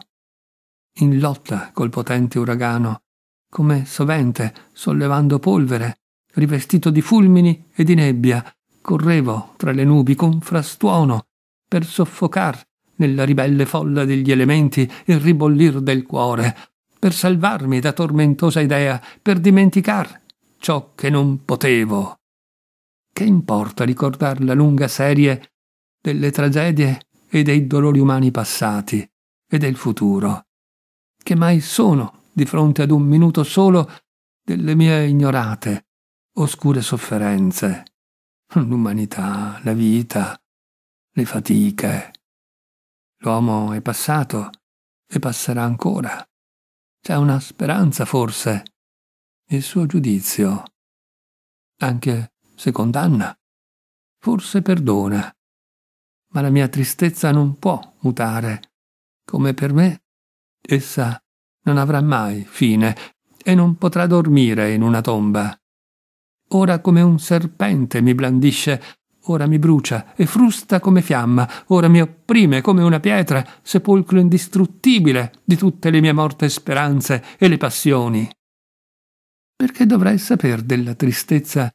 In lotta col potente uragano, come sovente, sollevando polvere, rivestito di fulmini e di nebbia, correvo tra le nubi con frastuono per soffocar nella ribelle folla degli elementi il ribollir del cuore, per salvarmi da tormentosa idea, per dimenticar ciò che non potevo. Che importa ricordar la lunga serie delle tragedie e dei dolori umani passati e del futuro, che mai sono di fronte ad un minuto solo delle mie ignorate, oscure sofferenze, l'umanità, la vita, le fatiche. L'uomo è passato e passerà ancora. C'è una speranza, forse. Il suo giudizio. Anche se condanna. Forse perdona. Ma la mia tristezza non può mutare. Come per me, essa non avrà mai fine e non potrà dormire in una tomba. Ora come un serpente mi blandisce ora mi brucia e frusta come fiamma, ora mi opprime come una pietra, sepolcro indistruttibile di tutte le mie morte speranze e le passioni. Perché dovrai saper della tristezza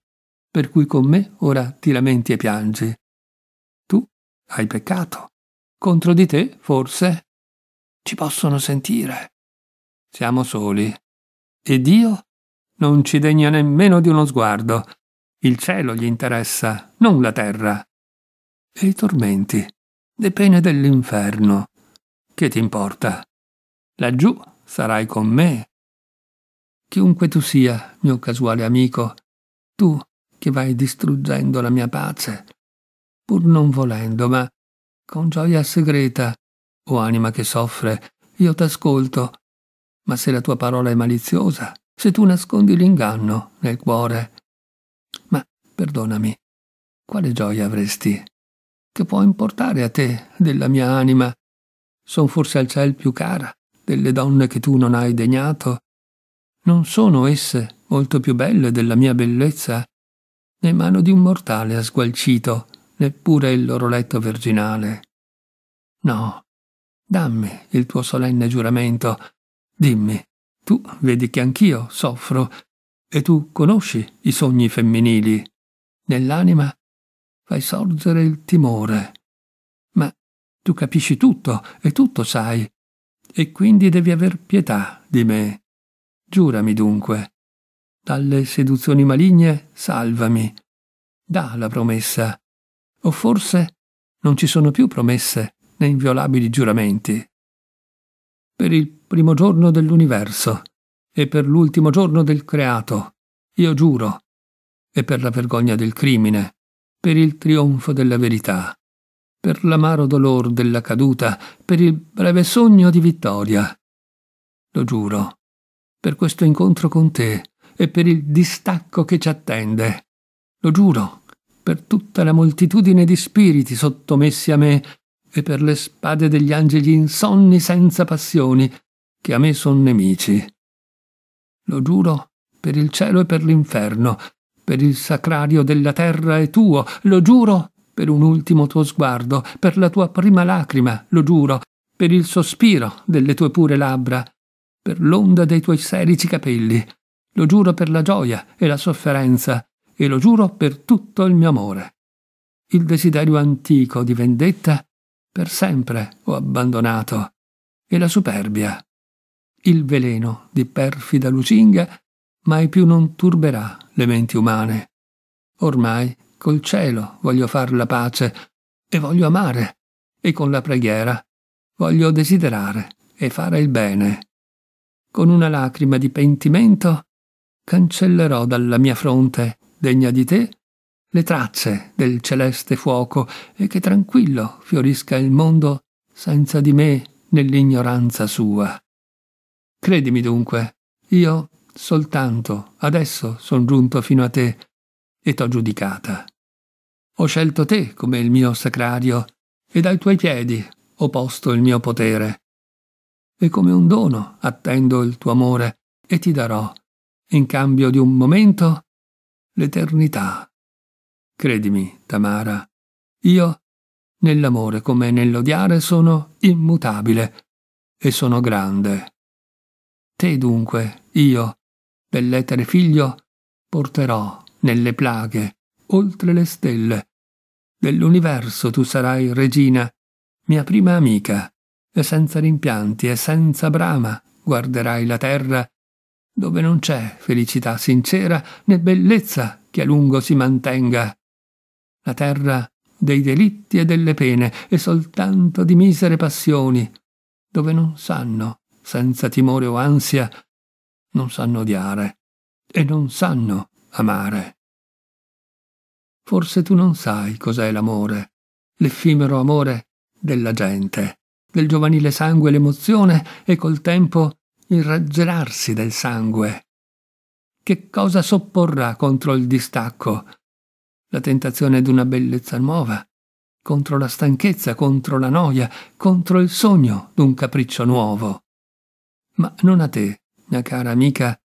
per cui con me ora ti lamenti e piangi? Tu hai peccato. Contro di te, forse, ci possono sentire. Siamo soli. E Dio non ci degna nemmeno di uno sguardo il cielo gli interessa, non la terra. E i tormenti, le pene dell'inferno. Che ti importa? Laggiù sarai con me. Chiunque tu sia, mio casuale amico, tu che vai distruggendo la mia pace, pur non volendo, ma con gioia segreta, o anima che soffre, io t'ascolto. Ma se la tua parola è maliziosa, se tu nascondi l'inganno nel cuore, perdonami. Quale gioia avresti? Che può importare a te della mia anima? Son forse al ciel più cara delle donne che tu non hai degnato? Non sono esse molto più belle della mia bellezza? Né mano di un mortale ha sgualcito neppure il loro letto virginale. No, dammi il tuo solenne giuramento. Dimmi, tu vedi che anch'io soffro e tu conosci i sogni femminili nell'anima fai sorgere il timore. Ma tu capisci tutto e tutto sai, e quindi devi aver pietà di me. Giurami dunque, dalle seduzioni maligne salvami. Da la promessa. O forse non ci sono più promesse né inviolabili giuramenti. Per il primo giorno dell'universo e per l'ultimo giorno del creato, io giuro e per la vergogna del crimine, per il trionfo della verità, per l'amaro dolor della caduta, per il breve sogno di vittoria. Lo giuro, per questo incontro con te e per il distacco che ci attende. Lo giuro, per tutta la moltitudine di spiriti sottomessi a me e per le spade degli angeli insonni senza passioni, che a me son nemici. Lo giuro per il cielo e per l'inferno, per il sacrario della terra è tuo, lo giuro, per un ultimo tuo sguardo, per la tua prima lacrima, lo giuro, per il sospiro delle tue pure labbra, per l'onda dei tuoi serici capelli, lo giuro per la gioia e la sofferenza, e lo giuro per tutto il mio amore. Il desiderio antico di vendetta per sempre ho abbandonato, e la superbia, il veleno di perfida lusinga mai più non turberà le menti umane. Ormai col cielo voglio far la pace e voglio amare, e con la preghiera voglio desiderare e fare il bene. Con una lacrima di pentimento cancellerò dalla mia fronte, degna di te, le tracce del celeste fuoco e che tranquillo fiorisca il mondo senza di me nell'ignoranza sua. Credimi dunque, io soltanto adesso son giunto fino a te e t'ho giudicata. Ho scelto te come il mio sacrario ed ai tuoi piedi ho posto il mio potere. E come un dono attendo il tuo amore e ti darò, in cambio di un momento, l'eternità. Credimi, Tamara, io nell'amore come nell'odiare sono immutabile e sono grande. Te dunque, io, dell'etere figlio porterò nelle plaghe, oltre le stelle. Dell'universo tu sarai regina, mia prima amica, e senza rimpianti e senza brama guarderai la terra, dove non c'è felicità sincera né bellezza che a lungo si mantenga. La terra dei delitti e delle pene e soltanto di misere passioni, dove non sanno, senza timore o ansia, non sanno odiare e non sanno amare. Forse tu non sai cos'è l'amore, l'effimero amore della gente, del giovanile sangue l'emozione e col tempo il raggelarsi del sangue. Che cosa sopporrà contro il distacco? La tentazione d'una bellezza nuova, contro la stanchezza, contro la noia, contro il sogno d'un capriccio nuovo. Ma non a te mia cara amica,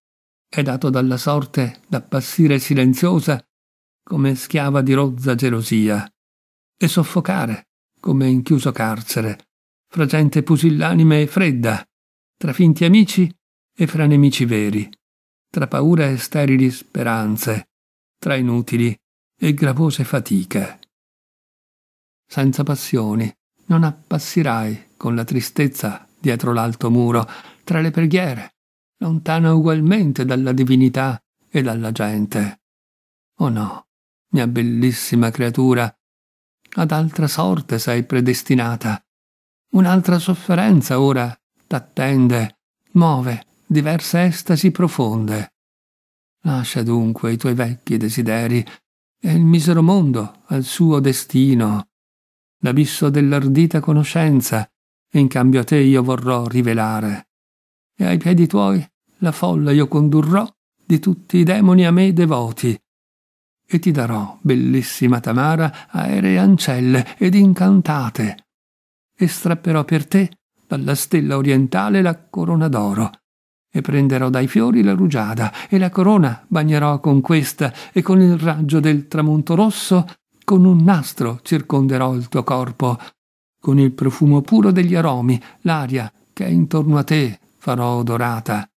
è dato dalla sorte d'appassire silenziosa come schiava di rozza gelosia e soffocare come in chiuso carcere, fra gente pusillanime e fredda, tra finti amici e fra nemici veri, tra paura e sterili speranze, tra inutili e gravose fatiche. Senza passioni non appassirai con la tristezza dietro l'alto muro, tra le preghiere, lontana ugualmente dalla divinità e dalla gente. Oh no, mia bellissima creatura, ad altra sorte sei predestinata. Un'altra sofferenza ora t'attende, muove diverse estasi profonde. Lascia dunque i tuoi vecchi desideri e il misero mondo al suo destino, l'abisso dell'ardita conoscenza, in cambio a te io vorrò rivelare. E ai piedi tuoi la folla io condurrò di tutti i demoni a me devoti. E ti darò, bellissima Tamara, aeree ancelle ed incantate. E strapperò per te dalla stella orientale la corona d'oro. E prenderò dai fiori la rugiada, e la corona bagnerò con questa, e con il raggio del tramonto rosso, con un nastro circonderò il tuo corpo. Con il profumo puro degli aromi, l'aria che è intorno a te farò odorata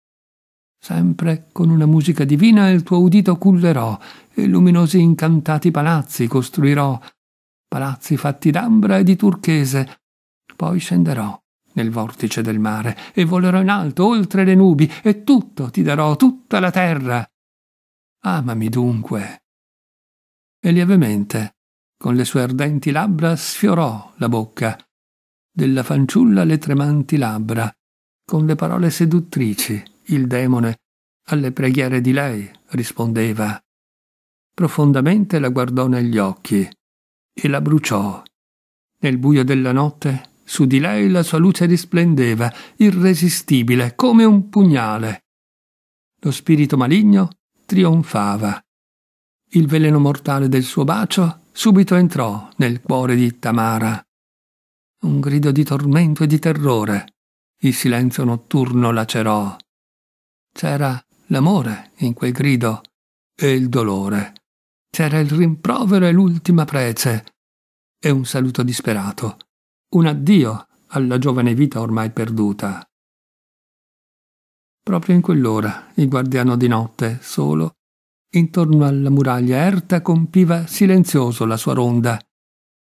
Sempre con una musica divina il tuo udito cullerò, e luminosi incantati palazzi costruirò, palazzi fatti d'ambra e di turchese. Poi scenderò nel vortice del mare e volerò in alto oltre le nubi e tutto ti darò, tutta la terra. Amami dunque. E lievemente, con le sue ardenti labbra, sfiorò la bocca della fanciulla le tremanti labbra, con le parole seduttrici il demone, alle preghiere di lei rispondeva. Profondamente la guardò negli occhi e la bruciò. Nel buio della notte su di lei la sua luce risplendeva, irresistibile, come un pugnale. Lo spirito maligno trionfava. Il veleno mortale del suo bacio subito entrò nel cuore di Tamara. Un grido di tormento e di terrore. Il silenzio notturno lacerò c'era l'amore in quel grido e il dolore. C'era il rimprovero e l'ultima prece e un saluto disperato, un addio alla giovane vita ormai perduta. Proprio in quell'ora il guardiano di notte, solo, intorno alla muraglia erta compiva silenzioso la sua ronda.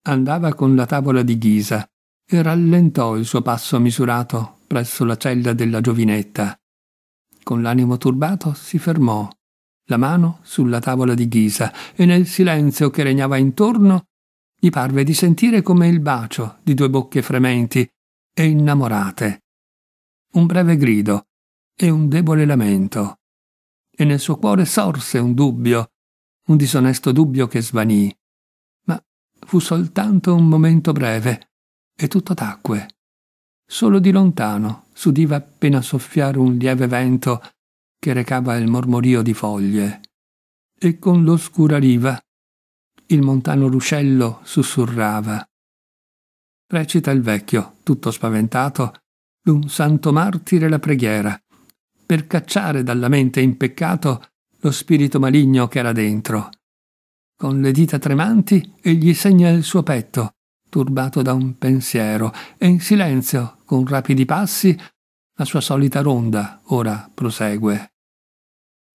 Andava con la tavola di ghisa e rallentò il suo passo misurato presso la cella della giovinetta con l'animo turbato, si fermò, la mano sulla tavola di ghisa, e nel silenzio che regnava intorno gli parve di sentire come il bacio di due bocche frementi e innamorate. Un breve grido e un debole lamento. E nel suo cuore sorse un dubbio, un disonesto dubbio che svanì. Ma fu soltanto un momento breve e tutto tacque. Solo di lontano s'udiva appena soffiare un lieve vento che recava il mormorio di foglie. E con l'oscura riva il montano ruscello sussurrava. Recita il vecchio, tutto spaventato, d'un santo martire la preghiera, per cacciare dalla mente in peccato lo spirito maligno che era dentro. Con le dita tremanti egli segna il suo petto, turbato da un pensiero, e in silenzio, con rapidi passi, la sua solita ronda ora prosegue.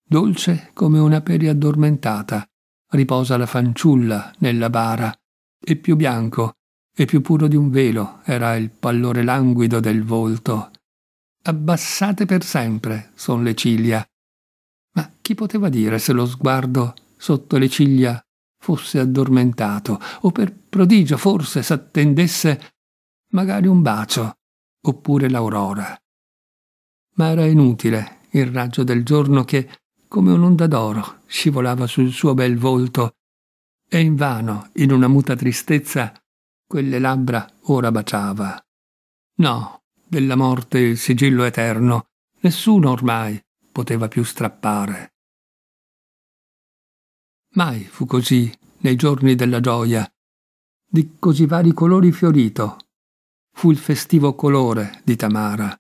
Dolce come una peri addormentata, riposa la fanciulla nella bara, e più bianco e più puro di un velo era il pallore languido del volto. Abbassate per sempre son le ciglia. Ma chi poteva dire se lo sguardo sotto le ciglia fosse addormentato o per prodigio forse s'attendesse magari un bacio oppure l'aurora. Ma era inutile il raggio del giorno che, come un'onda d'oro, scivolava sul suo bel volto e invano, in una muta tristezza, quelle labbra ora baciava. No, della morte il sigillo eterno, nessuno ormai poteva più strappare. Mai fu così nei giorni della gioia, di così vari colori fiorito. Fu il festivo colore di Tamara.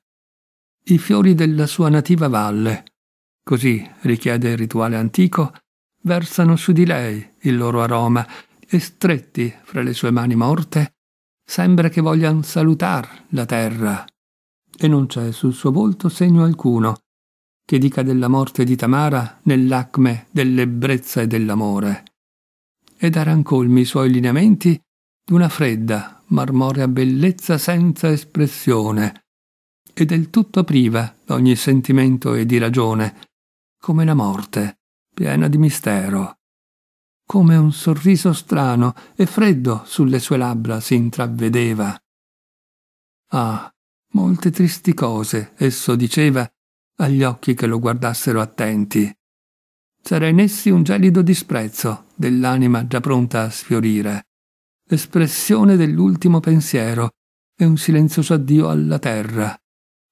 I fiori della sua nativa valle, così richiede il rituale antico, versano su di lei il loro aroma e stretti fra le sue mani morte, sembra che vogliano salutar la terra. E non c'è sul suo volto segno alcuno che dica della morte di Tamara nell'acme dell'ebbrezza e dell'amore, ed colmi i suoi lineamenti d'una fredda, marmorea bellezza senza espressione, e del tutto priva ogni sentimento e di ragione, come la morte, piena di mistero. Come un sorriso strano e freddo sulle sue labbra si intravedeva. Ah, molte tristi cose esso diceva agli occhi che lo guardassero attenti. C'era in essi un gelido disprezzo dell'anima già pronta a sfiorire, l'espressione dell'ultimo pensiero e un silenzioso addio alla terra,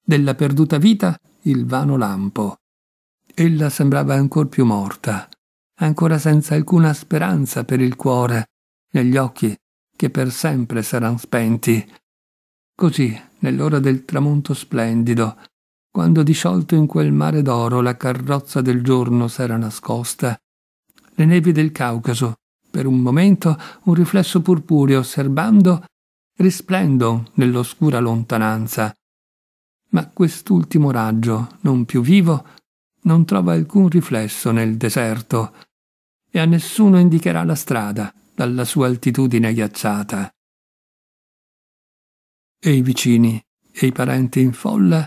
della perduta vita il vano lampo. Ella sembrava ancor più morta, ancora senza alcuna speranza per il cuore, negli occhi che per sempre saranno spenti. Così, nell'ora del tramonto splendido, quando disciolto in quel mare d'oro la carrozza del giorno s'era nascosta. Le nevi del Caucaso, per un momento un riflesso purpureo osservando, risplendo nell'oscura lontananza. Ma quest'ultimo raggio, non più vivo, non trova alcun riflesso nel deserto e a nessuno indicherà la strada dalla sua altitudine ghiacciata. E i vicini e i parenti in folla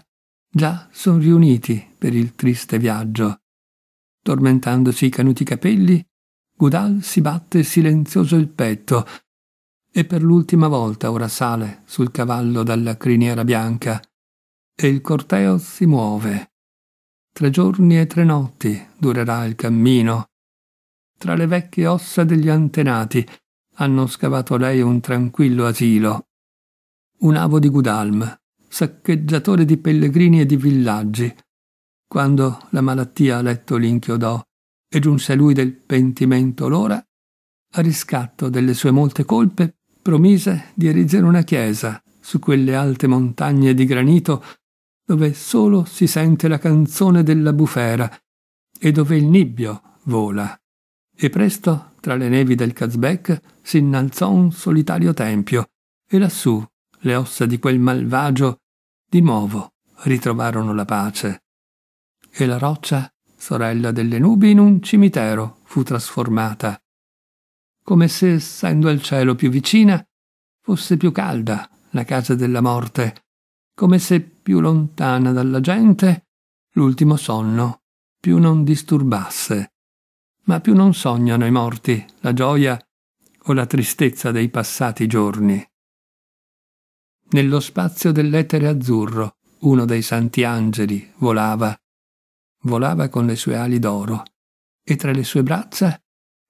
Già son riuniti per il triste viaggio. Tormentandosi i canuti capelli, Gudal si batte silenzioso il petto e per l'ultima volta ora sale sul cavallo dalla criniera bianca e il corteo si muove. Tre giorni e tre notti durerà il cammino. Tra le vecchie ossa degli antenati hanno scavato lei un tranquillo asilo. Un avo di Gudalm saccheggiatore di pellegrini e di villaggi, quando la malattia a letto l'inchiodò e giunse a lui del pentimento l'ora, a riscatto delle sue molte colpe, promise di erigere una chiesa su quelle alte montagne di granito dove solo si sente la canzone della bufera e dove il nibbio vola. E presto, tra le nevi del Kazbek, si innalzò un solitario tempio e lassù le ossa di quel malvagio di nuovo ritrovarono la pace. E la roccia, sorella delle nubi, in un cimitero fu trasformata, come se, essendo al cielo più vicina, fosse più calda la casa della morte, come se più lontana dalla gente l'ultimo sonno più non disturbasse. Ma più non sognano i morti la gioia o la tristezza dei passati giorni. Nello spazio dell'etere azzurro, uno dei santi angeli volava. Volava con le sue ali d'oro, e tra le sue braccia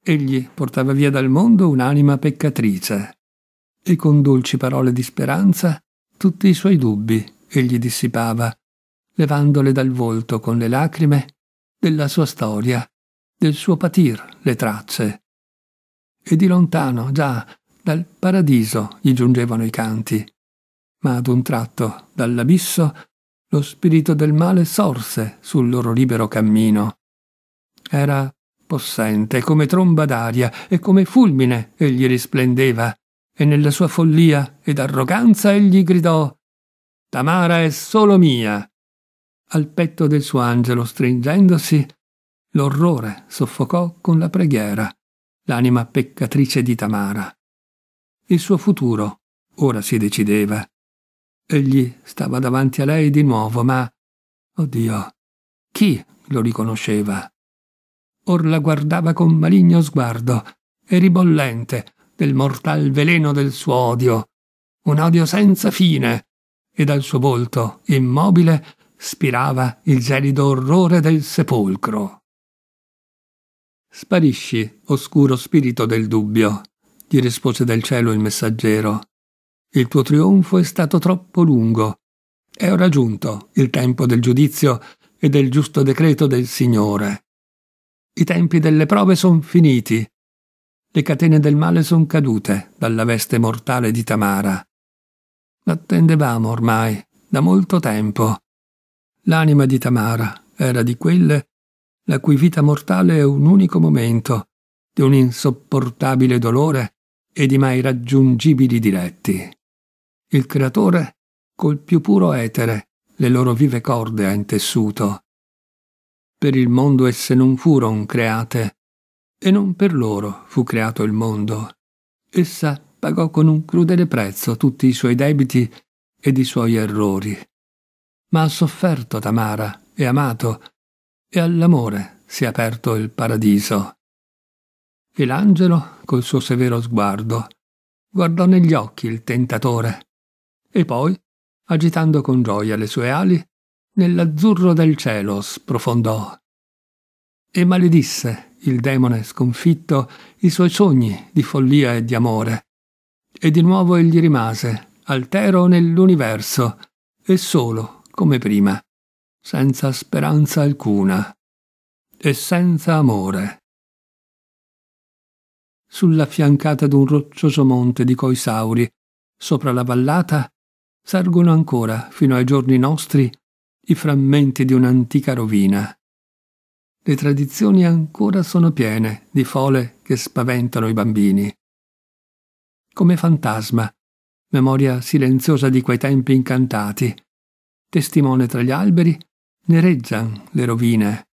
egli portava via dal mondo un'anima peccatrice. E con dolci parole di speranza tutti i suoi dubbi egli dissipava, levandole dal volto con le lacrime della sua storia, del suo patir le tracce. E di lontano, già, dal paradiso gli giungevano i canti, ma ad un tratto, dall'abisso, lo spirito del male sorse sul loro libero cammino. Era possente come tromba d'aria e come fulmine egli risplendeva, e nella sua follia ed arroganza egli gridò Tamara è solo mia. Al petto del suo angelo stringendosi, l'orrore soffocò con la preghiera l'anima peccatrice di Tamara. Il suo futuro ora si decideva. Egli stava davanti a lei di nuovo, ma, oddio, chi lo riconosceva? Or la guardava con maligno sguardo e ribollente del mortal veleno del suo odio, un odio senza fine, e dal suo volto, immobile, spirava il gelido orrore del sepolcro. Sparisci, oscuro spirito del dubbio, gli rispose dal cielo il messaggero il tuo trionfo è stato troppo lungo. È ora giunto il tempo del giudizio e del giusto decreto del Signore. I tempi delle prove sono finiti. Le catene del male sono cadute dalla veste mortale di Tamara. L'attendevamo ormai da molto tempo. L'anima di Tamara era di quelle la cui vita mortale è un unico momento di un insopportabile dolore e di mai raggiungibili diletti il creatore col più puro etere le loro vive corde ha intessuto. Per il mondo esse non furon create, e non per loro fu creato il mondo. Essa pagò con un crudele prezzo tutti i suoi debiti ed i suoi errori. Ma ha sofferto Tamara e amato, e all'amore si è aperto il paradiso. E l'angelo, col suo severo sguardo, guardò negli occhi il tentatore e poi, agitando con gioia le sue ali, nell'azzurro del cielo sprofondò. E maledisse il demone sconfitto i suoi sogni di follia e di amore. E di nuovo egli rimase, altero nell'universo, e solo come prima, senza speranza alcuna e senza amore. Sulla fiancata d'un roccioso monte di coisauri, sopra la vallata, sargono ancora, fino ai giorni nostri, i frammenti di un'antica rovina. Le tradizioni ancora sono piene di fole che spaventano i bambini. Come fantasma, memoria silenziosa di quei tempi incantati, testimone tra gli alberi, ne le rovine.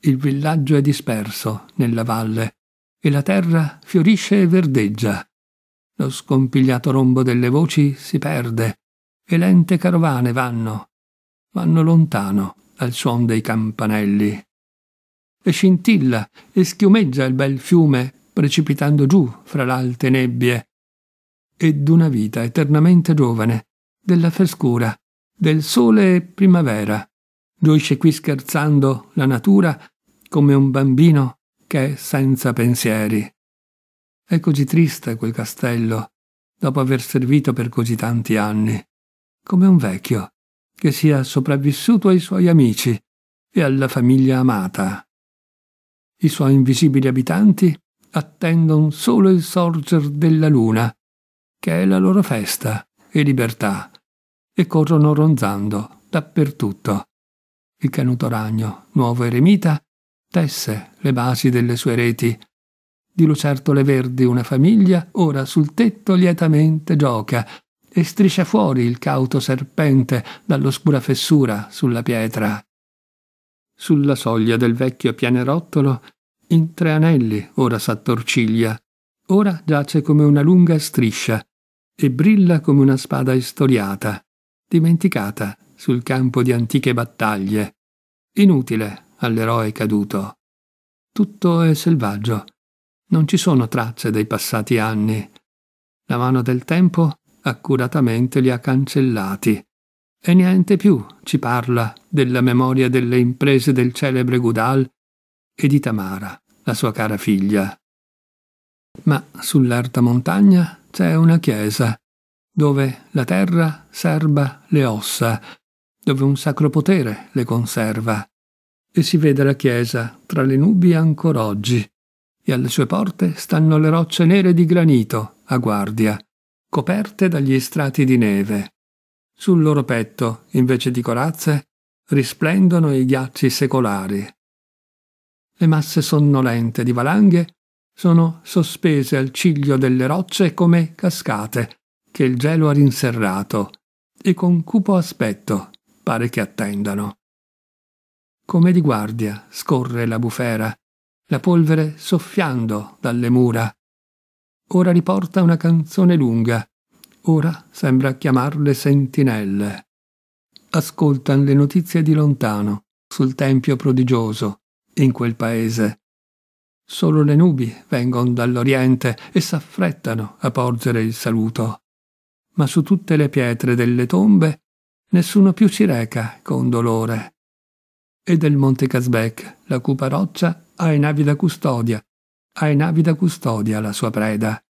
Il villaggio è disperso nella valle e la terra fiorisce e verdeggia. Lo scompigliato rombo delle voci si perde e lente carovane vanno, vanno lontano al suon dei campanelli. E scintilla e schiumeggia il bel fiume, precipitando giù fra l'alte nebbie, ed una vita eternamente giovane, della frescura, del sole e primavera. Gioisce qui scherzando la natura come un bambino che è senza pensieri. È così triste quel castello, dopo aver servito per così tanti anni come un vecchio, che sia sopravvissuto ai suoi amici e alla famiglia amata. I suoi invisibili abitanti attendono solo il sorger della luna, che è la loro festa e libertà, e corrono ronzando dappertutto. Il canuto ragno, nuovo eremita, tesse le basi delle sue reti. Di lucertole verdi una famiglia ora sul tetto lietamente gioca, e striscia fuori il cauto serpente dall'oscura fessura sulla pietra. Sulla soglia del vecchio pianerottolo, in tre anelli ora s'attorciglia, ora giace come una lunga striscia e brilla come una spada istoriata, dimenticata sul campo di antiche battaglie, inutile all'eroe caduto. Tutto è selvaggio, non ci sono tracce dei passati anni. La mano del tempo accuratamente li ha cancellati. E niente più ci parla della memoria delle imprese del celebre Gudal e di Tamara, la sua cara figlia. Ma sull'alta montagna c'è una chiesa, dove la terra serba le ossa, dove un sacro potere le conserva. E si vede la chiesa tra le nubi ancor oggi, e alle sue porte stanno le rocce nere di granito a guardia, coperte dagli strati di neve. Sul loro petto, invece di corazze, risplendono i ghiacci secolari. Le masse sonnolente di valanghe sono sospese al ciglio delle rocce come cascate che il gelo ha rinserrato e con cupo aspetto pare che attendano. Come di guardia scorre la bufera, la polvere soffiando dalle mura ora riporta una canzone lunga, ora sembra chiamarle sentinelle. Ascoltan le notizie di lontano, sul tempio prodigioso, in quel paese. Solo le nubi vengono dall'Oriente e s'affrettano a porgere il saluto. Ma su tutte le pietre delle tombe nessuno più ci reca con dolore. E del Monte Casbec la cupa roccia ha in avida custodia ha in avida custodia la sua preda,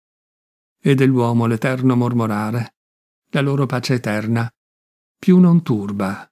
e dell'uomo l'eterno mormorare, la loro pace eterna, più non turba